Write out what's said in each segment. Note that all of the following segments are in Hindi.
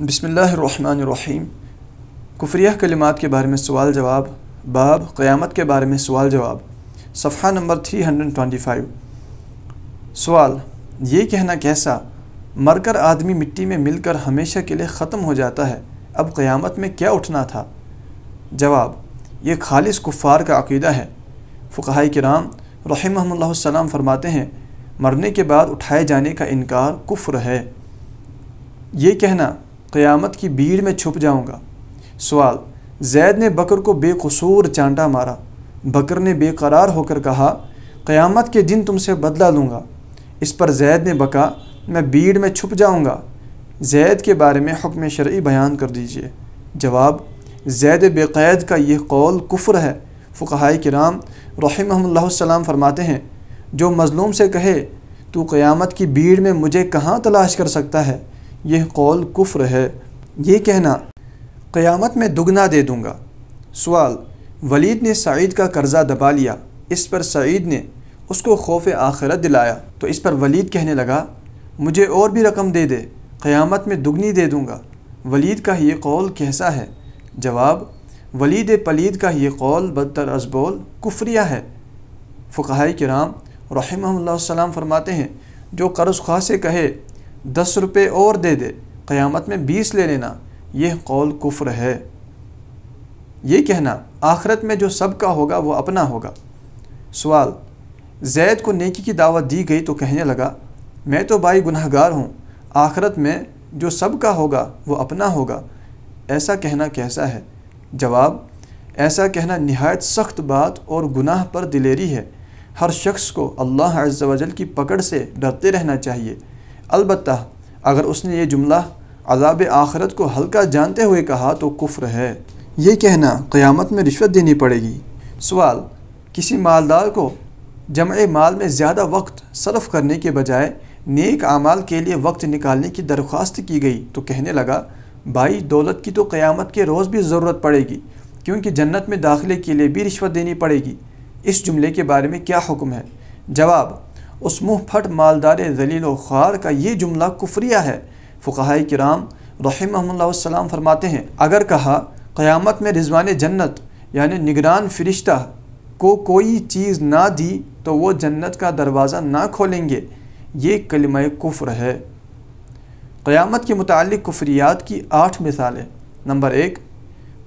बसमीम कुफ्रिया कलिमात के बारे में सवाल जवाब बाब क़यामत के बारे में सवाल जवाब सफ़ा number three hundred twenty five सवाल ये कहना कैसा मरकर आदमी मिट्टी में मिलकर हमेशा के लिए ख़त्म हो जाता है अब क़यामत में क्या उठना था जवाब ये खालिस कुफ़ार का अकीदा है फ़ुकाई कराम रहीम फरमाते हैं मरने के बाद उठाए जाने का इनकार कुफ्र है ये कहना क़यामत की भीड़ में छुप जाऊँगा सवाल जैद ने बकर को बेकसूर चांटा मारा बकर ने बेकरार होकर कहा क़यामत के दिन तुमसे बदला लूँगा इस पर जैद ने बका मैं भीड़ में छुप जाऊँगा जैद के बारे में हुक्म शर्य बयान कर दीजिए जवाब जैद बेक़ैद का यह कौल कुफ्र है फ़ुकाई कराम रहीम फरमाते हैं जो मज़लूम से कहे तो क़यामत की भीड़ में मुझे कहाँ तलाश कर सकता है यह कौल कुफ्र है ये कहना क़यामत में दुगना दे दूँगा सवाल वलीद ने सईद का कर्ज़ा दबा लिया इस पर सईद ने उसको खौफ आखिरत दिलाया तो इस पर वलीद कहने लगा मुझे और भी रकम दे दे क़यामत में दुगनी दे दूँगा वलीद का ये कौल कैसा है जवाब वलीद पलीद का ये कौल बदतर अजबोल कुफरिया है फ़ुकाय कराम रहीम सलाम फरमाते हैं जो कर्ज़ ख्वा से कहे दस रुपये और दे दे क़यामत में बीस ले लेना यह कौल कुफ्र है ये कहना आखरत में जो सब का होगा वो अपना होगा सवाल जैद को नेकी की दावत दी गई तो कहने लगा मैं तो भाई गुनहगार हूँ आखरत में जो सब का होगा वो अपना होगा ऐसा कहना कैसा है जवाब ऐसा कहना नहायत सख्त बात और गुनाह पर दिलेरी है हर शख्स को अल्लाह अज्जा वजल की पकड़ से डरते रहना चाहिए अलबत् अगर उसने ये जुमला अजाब आखरत को हल्का जानते हुए कहा तो कुफ्र है ये कहना क़यामत में रिश्वत देनी पड़ेगी सवाल किसी मालदार को जम माल में ज़्यादा वक्त सरफ करने के बजाय नेक आमाल के लिए वक्त निकालने की दरख्वास्त की गई तो कहने लगा भाई दौलत की तो क़यामत के रोज़ भी ज़रूरत पड़ेगी क्योंकि जन्नत में दाखिले के लिए भी रिश्वत देनी पड़ेगी इस जुमले के बारे में क्या हुक्म है जवाब उस मुँह फट मालदार जलील ख़ार का ये जुमला कुफरिया है फ़ुकाय कराम रहीम फरमाते हैं अगर कहा क़यामत में रिजवान जन्नत यानि निगरान फ़रिश्ता को कोई चीज़ ना दी तो वह जन्नत का दरवाज़ा ना खोलेंगे ये कलम कुफ्र है क़यामत के मुतल कुफरियात की आठ मिसालें नंबर एक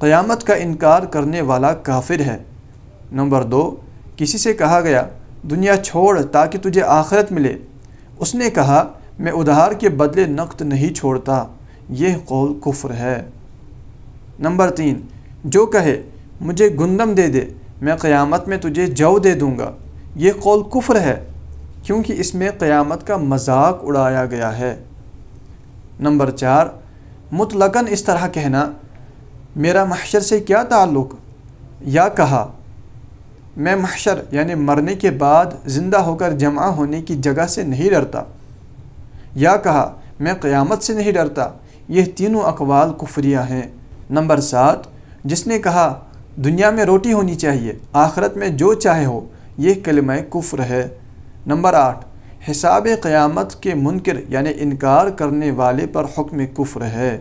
क़यामत का इनकार करने वाला काफिर है नंबर दो किसी से कहा गया दुनिया छोड़ ताकि तुझे आखिरत मिले उसने कहा मैं उधार के बदले नकद नहीं छोड़ता यह कौल कुफ्र है नंबर तीन जो कहे मुझे गुंदम दे दे मैं क़यामत में तुझे जव दे दूँगा यह कौल कुफ्र है क्योंकि इसमें क़यामत का मजाक उड़ाया गया है नंबर चार मुतलकन इस तरह कहना मेरा महशर से क्या ताल्लुक़ या कहा मैं महशर यानि मरने के बाद ज़िंदा होकर जमा होने की जगह से नहीं डरता या कहा मैं क़यामत से नहीं डरता यह तीनों अकवाल कुफरिया हैं नंबर सात जिसने कहा दुनिया में रोटी होनी चाहिए आखरत में जो चाहे हो यह कलम कुफ्र है नंबर आठ हिसाब क़यामत के मुनकर यानि इनकार करने वाले पर हुक्म कुफ्र है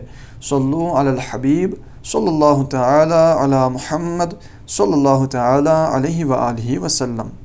सल्लु अल हबीब सल्लल्लाहु ताला अला Muhammad sallallahu teala aleyhi ve aleyhi ve sellem.